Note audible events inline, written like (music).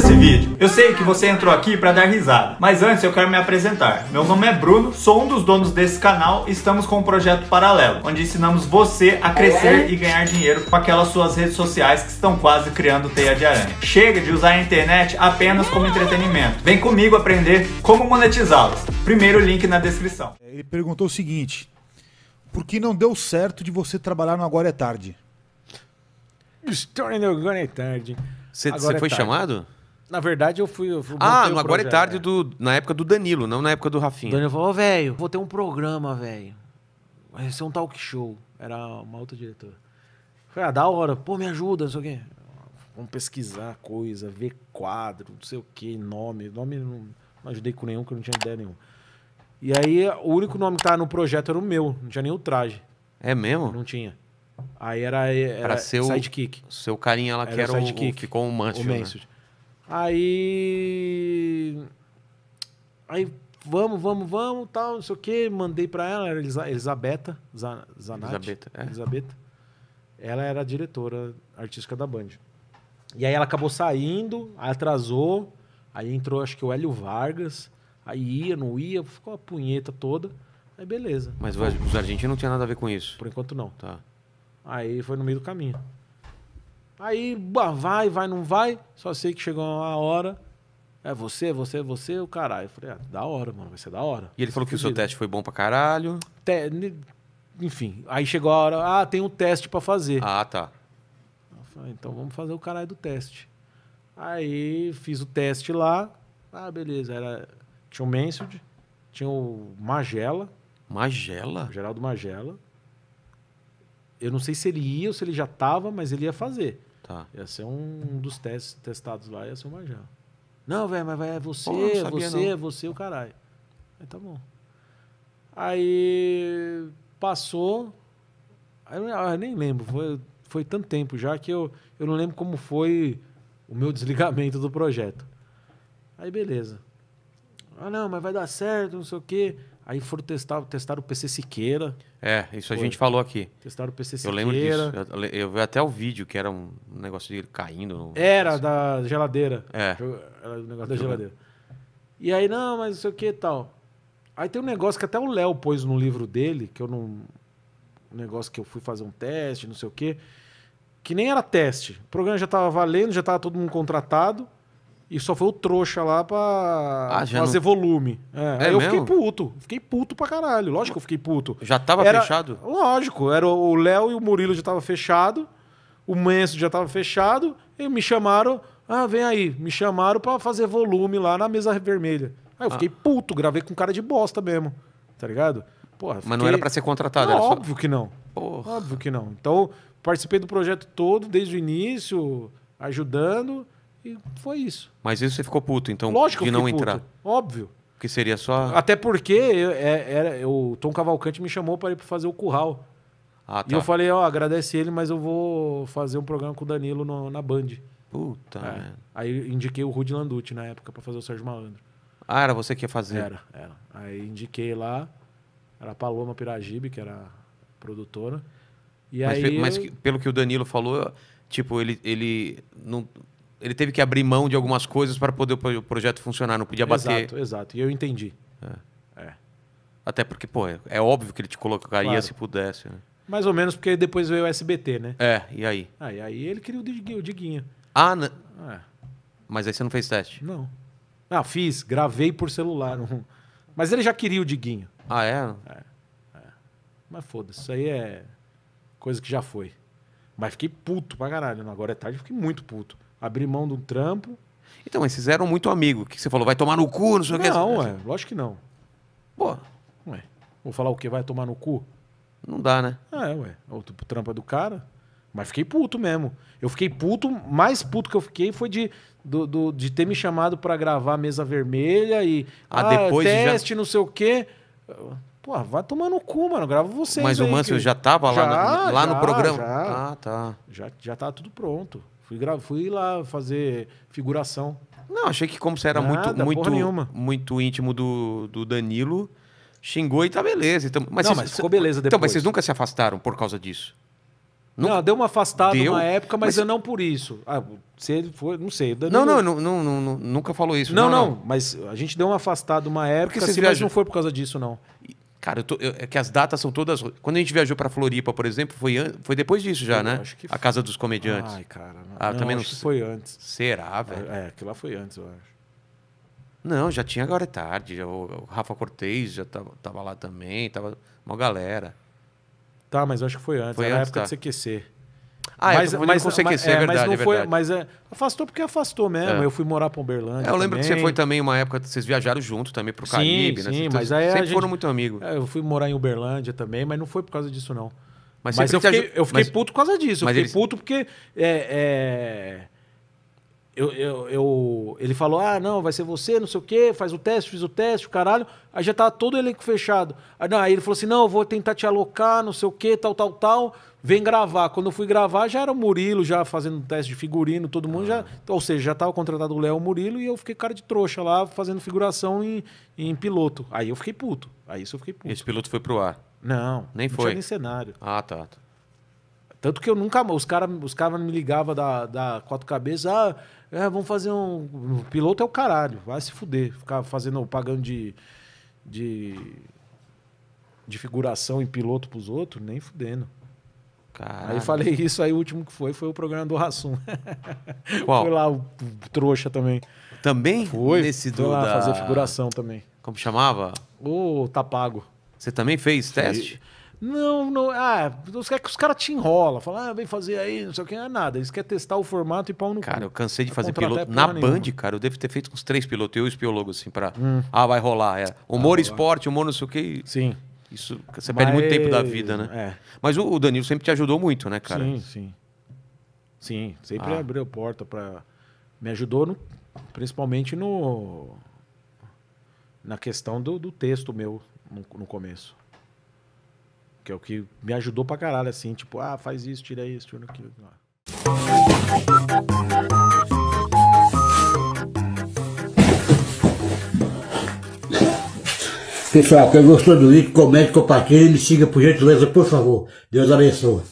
pula vídeo. Eu sei que você entrou aqui para dar risada, mas antes eu quero me apresentar. Meu nome é Bruno, sou um dos donos desse canal e estamos com um projeto paralelo, onde ensinamos você a crescer e ganhar dinheiro com aquelas suas redes sociais que estão quase criando teia de aranha. Chega de usar a internet apenas como entretenimento. Vem comigo aprender como monetizá-las. Primeiro link na descrição. É, ele perguntou o seguinte: por que não deu certo de você trabalhar no Agora é Tarde? estou indo Agora é Tarde. Você é foi tarde. chamado? Na verdade, eu fui. Eu fui ah, no Agora é Tarde, é. do, na época do Danilo, não na época do Rafinha. Danilo falou: Ô, velho, vou ter um programa, velho. Vai ser um talk show. Era uma outra diretora. Falei, ah, da hora. Pô, me ajuda, não sei o quê. Vamos pesquisar coisa, ver quadro, não sei o quê, nome. Nome não, não ajudei com nenhum, que eu não tinha ideia nenhuma. E aí, o único nome que tava no projeto era o meu. Não tinha nem o traje. É mesmo? Não tinha. Aí era, era, seu, sidekick. Seu carinha lá que era, era o, o, Ficou um Mansfield. O Mansfield. Né? Aí. Aí, vamos, vamos, vamos, tal, não sei o quê. Mandei pra ela, era Elisabetta Zanatti. Elisabetta, é. Elisabetta. Ela era a diretora artística da Band. E aí ela acabou saindo, atrasou. Aí entrou, acho que o Hélio Vargas. Aí ia, não ia, ficou a punheta toda. Aí beleza. Mas os argentinos não tinha nada a ver com isso? Por enquanto não. Tá. Aí foi no meio do caminho. Aí bah, vai, vai, não vai. Só sei que chegou uma hora. É você, é você, é você, o caralho. Eu falei, ah, da hora, mano, vai ser da hora. E ele falou que o seu teste foi bom pra caralho. Te... Enfim, aí chegou a hora, ah, tem um teste para fazer. Ah, tá. Eu falei, ah, então vamos fazer o caralho do teste. Aí fiz o teste lá. Ah, beleza. Era... Tinha o Mansfield, tinha o Magela. Magela? Geraldo Magela. Eu não sei se ele ia ou se ele já tava, mas ele ia fazer. Tá. Ia ser um, dos testes testados lá, ia ser o Marjão. Não, velho, mas vai, é você, Pô, sabia, você, não. você, o caralho. Aí tá bom. Aí passou. Aí eu, ah, eu nem lembro, foi, foi tanto tempo já que eu, eu não lembro como foi o meu desligamento do projeto. Aí beleza. Ah, não, mas vai dar certo, não sei o quê. Aí foram testar, o PC Siqueira. É, isso foi. a gente falou aqui. Testaram o PC Siqueira. Eu lembro disso. Eu, eu vi até o vídeo que era um negócio de caindo. No... Era assim. da geladeira. É. Era o negócio da geladeira. E aí, não, mas não sei o que e tal. Aí tem um negócio que até o Léo pôs no livro dele, que eu não. Um negócio que eu fui fazer um teste, não sei o quê. Que nem era teste. O programa já estava valendo, já estava todo mundo contratado. E só foi o trouxa lá pra ah, fazer não... volume. É, é aí eu fiquei puto. Fiquei puto pra caralho. Lógico que eu fiquei puto. Já tava era... fechado? Lógico. Era o Léo e o Murilo já tava fechado. O Manso já tava fechado. E me chamaram. Ah, vem aí. Me chamaram pra fazer volume lá na mesa vermelha. Aí eu ah. fiquei puto. Gravei com cara de bosta mesmo. Tá ligado? Porra, fiquei... Mas não era pra ser contratado. Não, só... Óbvio que não. Porra. Óbvio que não. Então, participei do projeto todo desde o início, ajudando. E foi isso. Mas isso você ficou puto, então, Lógico de não puto, entrar. Óbvio. que seria só. Até porque eu, é, era, o Tom Cavalcante me chamou para ir fazer o curral. Ah, tá. E eu tá. falei, ó, oh, agradece ele, mas eu vou fazer um programa com o Danilo no, na Band. Puta. É. Né? Aí indiquei o Rudy Landucci na época para fazer o Sérgio Malandro. Ah, era você que ia fazer? Era, era. Aí indiquei lá, era a Paloma Piragibe, que era produtora. E mas, aí... mas pelo que o Danilo falou, tipo, ele, ele não, ele teve que abrir mão de algumas coisas para poder o projeto funcionar, não podia bater. Exato, exato. E eu entendi. É. é. Até porque, pô, é, é óbvio que ele te colocaria claro. se pudesse, né? Mais ou menos porque depois veio o SBT, né? É, e aí? Ah, e aí ele queria o Diguinho. O diguinho. Ah, é. mas aí você não fez teste? Não. Ah, fiz, gravei por celular. (laughs) Mas ele já queria o Diguinho. Ah, é? É. é. Mas foda-se, isso aí é coisa que já foi. Mas fiquei puto pra caralho. Agora é tarde, fiquei muito puto abrir mão do trampo. Então, mas vocês eram muito amigos. que você falou? Vai tomar no cu, não sei o que. Não, ué, lógico que não. Pô. Ué, vou falar o quê? Vai tomar no cu? Não dá, né? É, ué. Outro trampa é do cara. Mas fiquei puto mesmo. Eu fiquei puto, mais puto que eu fiquei foi de, do, do de ter me chamado para gravar a Mesa Vermelha e ah, ah depois teste, já... não sei o quê. Pô, vai tomar no cu, mano. Grava você. Mas aí, o Manso que... já tava já, lá, no, lá já, no programa? Já. Ah, tá. Já, já tava tudo pronto. Fui, fui lá fazer figuração. Não, achei que como você era Nada, muito, muito, muito íntimo do, do Danilo, xingou e tá beleza. Então, mas não, vocês, mas ficou beleza depois. Então, mas vocês nunca se afastaram por causa disso? Nunca? Não, deu uma afastada deu, época, mas, mas, eu não por isso. Ah, você foi, não sei. Danilo... Não, não, não, não, não, nunca falou isso. Não não, não, mas a gente deu uma afastada uma época, assim, viajam... mas não foi por causa disso, não. Cara, eu tô, eu, é que as datas são todas. Quando a gente viajou para Floripa, por exemplo, foi, an... foi depois disso já, eu né? Acho que foi. A Casa dos Comediantes. Ai, cara. Não, ah, não, também não... foi antes. Será, velho? É, aquilo lá foi antes, eu acho. Não, já tinha agora é tarde. O, Rafa Cortez já tava, tava lá também, tava uma galera. Tá, mas eu acho que foi antes. Foi na época tá. de CQC. Ah, mas, eu mas, com mas, é, é verdade, mas não é foi, mas é, afastou porque afastou mesmo. É. Eu fui morar para Uberlândia. É, eu lembro também. que você foi também uma época vocês viajaram junto também para o Caribe, sim, né? Sim, então, mas aí sempre gente, foram muito amigos. É, eu fui morar em Uberlândia também, mas não foi por causa disso não. Mas, mas eu, fiquei, eu fiquei mas, puto por causa disso. Eu fiquei eles... puto porque é, é eu, eu, eu, ele falou: ah, não, vai ser você, não sei o quê, faz o teste, fiz o teste, caralho. Aí já tava tá todo o elenco fechado. Aí, ah, não, aí ele falou assim: não, eu vou tentar te alocar, não sei o quê, tal, tal, tal. Vem gravar. Quando eu fui gravar, já era o Murilo, já fazendo teste de figurino, todo mundo ah. já. Ou seja, já tava contratado o Léo Murilo e eu fiquei cara de trouxa lá, fazendo figuração em, em piloto. Aí eu fiquei puto. Aí isso eu fiquei puto. Esse piloto foi pro ar? Não. Nem não foi. Não tinha nem cenário. Ah, tá. tá. Tanto que eu nunca. Os caras os cara me ligavam da, da Quatro Cabeças. Ah, é, vamos fazer um. O piloto é o caralho, vai se fuder. Ficar fazendo, pagando de. de, de figuração em piloto pros outros, nem fudendo. Caralho. Aí falei isso, aí o último que foi foi o programa do Rassum. (laughs) Qual? foi lá o trouxa também. Também? Foi. Nesse foi do lá da... fazer figuração também. Como chamava? O Tapago. Tá Você também fez teste? Fui. Não, não. Ah, os, é que os caras te enrolam. Fala, ah, vem fazer aí, não sei o que. É ah, nada. Eles querem testar o formato e pau no Cara, cu. eu cansei de fazer piloto. Na Band, nenhuma. cara, eu devo ter feito uns três pilotos, eu e os biólogos, assim, pra. Hum. Ah, vai rolar. É. Ah, humor ah, esporte, humor não sei o que. Sim. Isso, você Mas... perde muito tempo da vida, né? É. Mas o, o Danilo sempre te ajudou muito, né, cara? Sim, sim. Sim, sempre ah. abriu porta para Me ajudou no... principalmente no... Na questão do, do texto meu no, no começo. Que é o que me ajudou pra caralho, assim, tipo, ah, faz isso, tira isso, tira aquilo. Pessoal, quem gostou do vídeo, comente, compartilhe, me siga por gentileza, por favor. Deus abençoe.